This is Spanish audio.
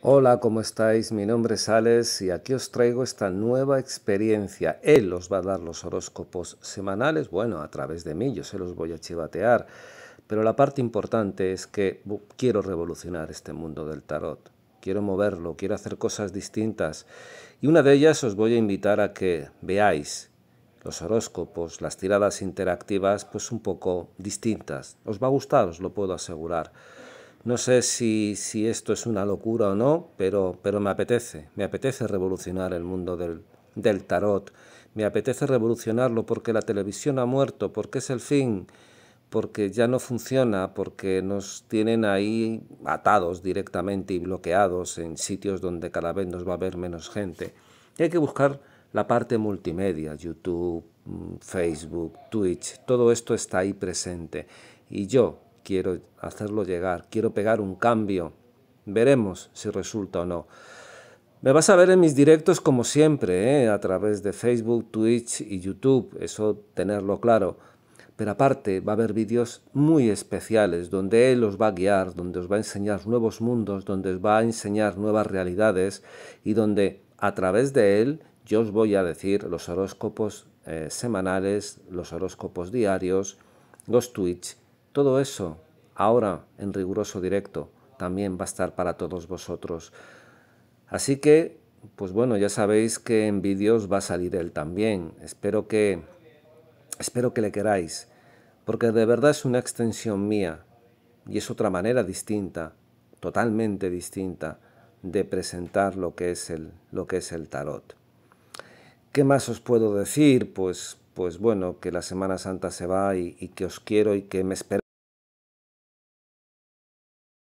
Hola, ¿cómo estáis? Mi nombre es Alex y aquí os traigo esta nueva experiencia. Él os va a dar los horóscopos semanales, bueno, a través de mí, yo se los voy a chivatear. Pero la parte importante es que quiero revolucionar este mundo del tarot. Quiero moverlo, quiero hacer cosas distintas. Y una de ellas os voy a invitar a que veáis los horóscopos, las tiradas interactivas, pues un poco distintas. Os va a gustar, os lo puedo asegurar. No sé si, esto es una locura o no, pero, pero me apetece, me apetece revolucionar el mundo del, del tarot. Me apetece revolucionarlo porque la televisión ha muerto, porque es el fin, porque ya no funciona, porque nos tienen ahí atados directamente y bloqueados en sitios donde cada vez nos va a haber menos gente. Y hay que buscar la parte multimedia, YouTube, mm, Facebook, Twitch, todo esto está ahí presente. Y yo, quiero hacerlo llegar, quiero pegar un cambio. Veremos si resulta o no. Me vas a ver en mis directos como siempre, ¿eh? a través de Facebook, Twitch y YouTube, eso tenerlo claro. Pero aparte va a haber vídeos muy especiales donde Él os va a guiar, donde os va a enseñar nuevos mundos, donde os va a enseñar nuevas realidades y donde a través de Él yo os voy a decir los horóscopos eh, semanales, los horóscopos diarios, los Twitch, todo eso ahora en riguroso directo, también va a estar para todos vosotros. Así que, pues bueno, ya sabéis que en vídeos va a salir él también. Espero que, espero que le queráis, porque de verdad es una extensión mía y es otra manera distinta, totalmente distinta, de presentar lo que es el, lo que es el tarot. ¿Qué más os puedo decir? Pues, pues bueno, que la Semana Santa se va y, que os quiero y que me espero